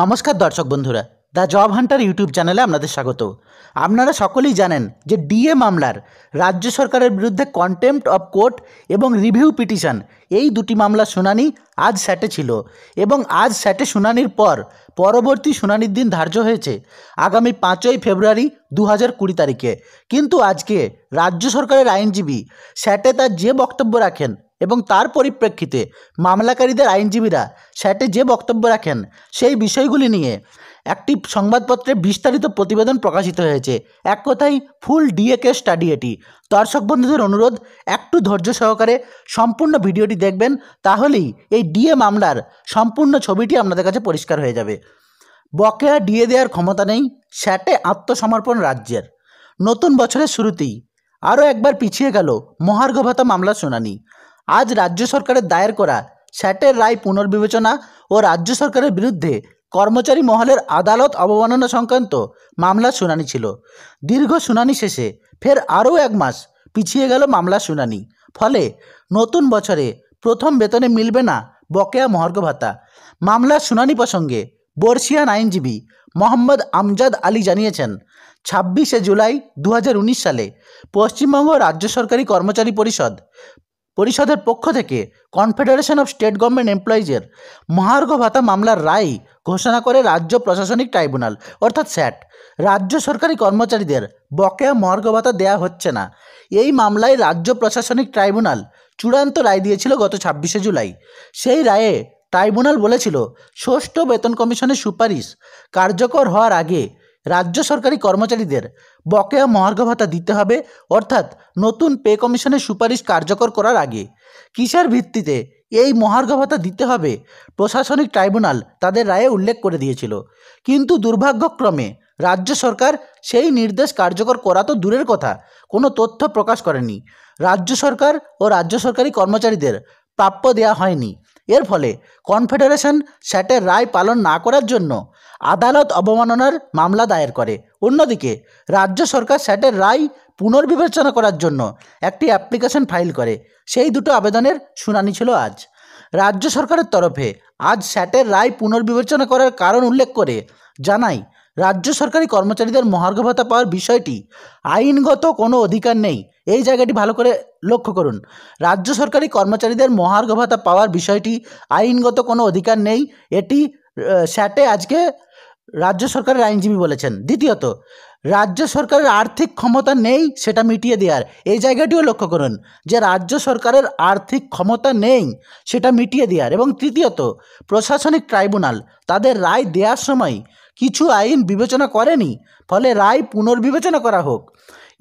নমস্কার দর্শক বন্ধুরা দ্য জব হান্টার ইউটিউব চ্যানেলে আপনাদের স্বাগত আপনারা সকলেই জানেন যে ডিএ মামলার রাজ্য সরকারের বিরুদ্ধে কন্টেম্পট অব কোর্ট এবং রিভিউ পিটিশন এই দুটি মামলার শুনানি আজ স্যাটে ছিল এবং আজ স্যাটে শুনানির পর পরবর্তী শুনানির দিন ধার্য হয়েছে আগামী পাঁচই ফেব্রুয়ারি দু হাজার কুড়ি তারিখে কিন্তু আজকে রাজ্য সরকারের আইনজীবী স্যাটে তার যে বক্তব্য রাখেন এবং তার পরিপ্রেক্ষিতে মামলাকারীদের আইনজীবীরা স্যাটে যে বক্তব্য রাখেন সেই বিষয়গুলি নিয়ে একটি সংবাদপত্রে বিস্তারিত প্রতিবেদন প্রকাশিত হয়েছে এক কথায় ফুল ডিএকে স্টাডি এটি দর্শক বন্ধুদের অনুরোধ একটু ধৈর্য সহকারে সম্পূর্ণ ভিডিওটি দেখবেন তাহলেই এই ডিএ মামলার সম্পূর্ণ ছবিটি আপনাদের কাছে পরিষ্কার হয়ে যাবে বকেয়া ডিএ দেওয়ার ক্ষমতা নেই স্যাটে আত্মসমর্পণ রাজ্যের নতুন বছরের শুরুতেই আরও একবার পিছিয়ে গেল মহার্ঘ ভাতা মামলার শুনানি আজ রাজ্য সরকারের দায়ের করা স্যাটের রায় পুনর্বিবেচনা ও রাজ্য সরকারের বিরুদ্ধে কর্মচারী মহলের আদালত অবমাননা সংক্রান্ত মামলার শুনানি ছিল দীর্ঘ শুনানি শেষে ফের আরও এক মাস পিছিয়ে গেল মামলার শুনানি ফলে নতুন বছরে প্রথম বেতনে মিলবে না বকেয়া মহার্ঘ ভাতা মামলার শুনানি প্রসঙ্গে বর্ষিয়ান আইনজীবী মোহাম্মদ আমজাদ আলী জানিয়েছেন ছাব্বিশে জুলাই দু সালে পশ্চিমবঙ্গ রাজ্য সরকারি কর্মচারী পরিষদ পরিষদের পক্ষ থেকে কনফেডারেশন অফ স্টেট গভর্নমেন্ট এমপ্লয়িজের মহার্ঘ ভাতা মামলার রায় ঘোষণা করে রাজ্য প্রশাসনিক ট্রাইব্যুনাল অর্থাৎ স্যাট রাজ্য সরকারি কর্মচারীদের বকেয়া মহার্ঘ ভাতা দেওয়া হচ্ছে না এই মামলায় রাজ্য প্রশাসনিক ট্রাইব্যুনাল চূড়ান্ত রায় দিয়েছিল গত ছাব্বিশে জুলাই সেই রায়ে ট্রাইব্যুনাল বলেছিল ষষ্ঠ বেতন কমিশনের সুপারিশ কার্যকর হওয়ার আগে রাজ্য সরকারি কর্মচারীদের বকেয়া মহার্ঘ ভাতা দিতে হবে অর্থাৎ নতুন পে কমিশনের সুপারিশ কার্যকর করার আগে কিসের ভিত্তিতে এই মহার্ঘ ভাতা দিতে হবে প্রশাসনিক ট্রাইব্যুনাল তাদের রায়ে উল্লেখ করে দিয়েছিল কিন্তু দুর্ভাগ্যক্রমে রাজ্য সরকার সেই নির্দেশ কার্যকর করা তো দূরের কথা কোনো তথ্য প্রকাশ করেনি রাজ্য সরকার ও রাজ্য সরকারি কর্মচারীদের প্রাপ্য দেয়া হয়নি এর ফলে কনফেডারেশন স্যাটের রায় পালন না করার জন্য আদালত অবমাননার মামলা দায়ের করে অন্যদিকে রাজ্য সরকার স্যাটের রায় পুনর্বিবেচনা করার জন্য একটি অ্যাপ্লিকেশন ফাইল করে সেই দুটো আবেদনের শুনানি ছিল আজ রাজ্য সরকারের তরফে আজ স্যাটের রায় পুনর্বিবেচনা করার কারণ উল্লেখ করে জানাই রাজ্য সরকারি কর্মচারীদের মহার্ঘ ভাতা পাওয়ার বিষয়টি আইনগত কোনো অধিকার নেই এই জায়গাটি ভালো করে লক্ষ্য করুন রাজ্য সরকারি কর্মচারীদের মহার্ঘ ভাতা পাওয়ার বিষয়টি আইনগত কোনো অধিকার নেই এটি স্যাটে আজকে রাজ্য সরকারের আইনজীবী বলেছেন দ্বিতীয়ত রাজ্য সরকারের আর্থিক ক্ষমতা নেই সেটা মিটিয়ে দেওয়ার এই জায়গাটিও লক্ষ্য করুন যে রাজ্য সরকারের আর্থিক ক্ষমতা নেই সেটা মিটিয়ে দেওয়ার এবং তৃতীয়ত প্রশাসনিক ট্রাইব্যুনাল তাদের রায় দেওয়ার সময় কিছু আইন বিবেচনা করেনি ফলে রায় পুনর্বিবেচনা করা হোক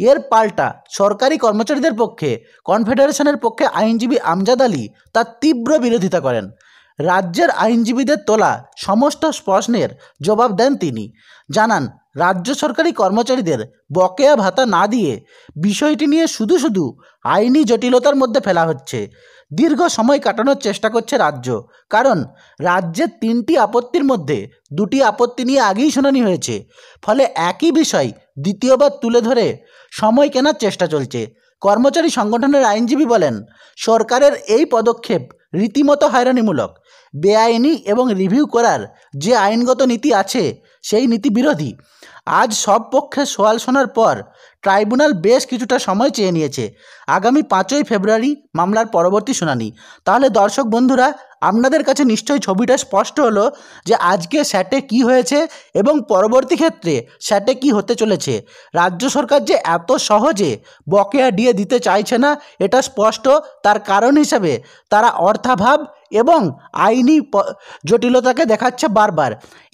এর পাল্টা সরকারি কর্মচারীদের পক্ষে কনফেডারেশনের পক্ষে আইনজীবী আমজাদ আলী তার তীব্র বিরোধিতা করেন রাজ্যের আইনজীবীদের তোলা সমস্ত প্রশ্নের জবাব দেন তিনি জানান রাজ্য সরকারি কর্মচারীদের বকেয়া ভাতা না দিয়ে বিষয়টি নিয়ে শুধু শুধু আইনি জটিলতার মধ্যে ফেলা হচ্ছে দীর্ঘ সময় কাটানোর চেষ্টা করছে রাজ্য কারণ রাজ্যের তিনটি আপত্তির মধ্যে দুটি আপত্তি নিয়ে আগেই শুনানি হয়েছে ফলে একই বিষয় দ্বিতীয়বার তুলে ধরে সময় কেনার চেষ্টা চলছে কর্মচারী সংগঠনের আইনজীবী বলেন সরকারের এই পদক্ষেপ রীতিমতো হয়রানিমূলক বেআইনি এবং রিভিউ করার যে আইনগত নীতি আছে সেই নীতি বিরোধী আজ সব পক্ষের সোয়াল শোনার পর ট্রাইব্যুনাল বেশ কিছুটা সময় চেয়ে নিয়েছে আগামী পাঁচই ফেব্রুয়ারি মামলার পরবর্তী শুনানি তাহলে দর্শক বন্ধুরা আপনাদের কাছে নিশ্চয়ই ছবিটা স্পষ্ট হলো যে আজকে স্যাটে কি হয়েছে এবং পরবর্তী ক্ষেত্রে স্যাটে কি হতে চলেছে রাজ্য সরকার যে এত সহজে বকেয়া দিয়ে দিতে চাইছে না এটা স্পষ্ট তার কারণ হিসাবে তারা অর্থাভাব এবং আইনি জটিলতাকে দেখাচ্ছে বারবার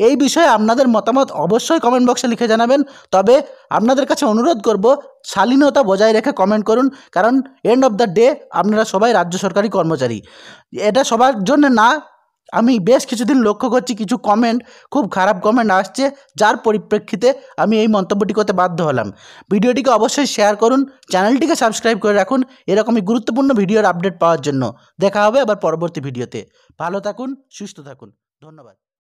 এই বিষয়ে আপনাদের মতামত অবশ্যই কমেন্ট বক্সে লিখে জানাবেন তবে আপনাদের কাছে অনুরোধ করব শালীনতা বজায় রেখে কমেন্ট করুন কারণ এন্ড অফ দ্য ডে আপনারা সবাই রাজ্য সরকারি কর্মচারী এটা সবার জন্য না আমি বেশ কিছুদিন লক্ষ্য করছি কিছু কমেন্ট খুব খারাপ কমেন্ট আসছে যার পরিপ্রেক্ষিতে আমি এই মন্তব্যটি করতে বাধ্য হলাম ভিডিওটিকে অবশ্যই শেয়ার করুন চ্যানেলটিকে সাবস্ক্রাইব করে রাখুন এরকমই গুরুত্বপূর্ণ ভিডিওর আপডেট পাওয়ার জন্য দেখা হবে আবার পরবর্তী ভিডিওতে ভালো থাকুন সুস্থ থাকুন ধন্যবাদ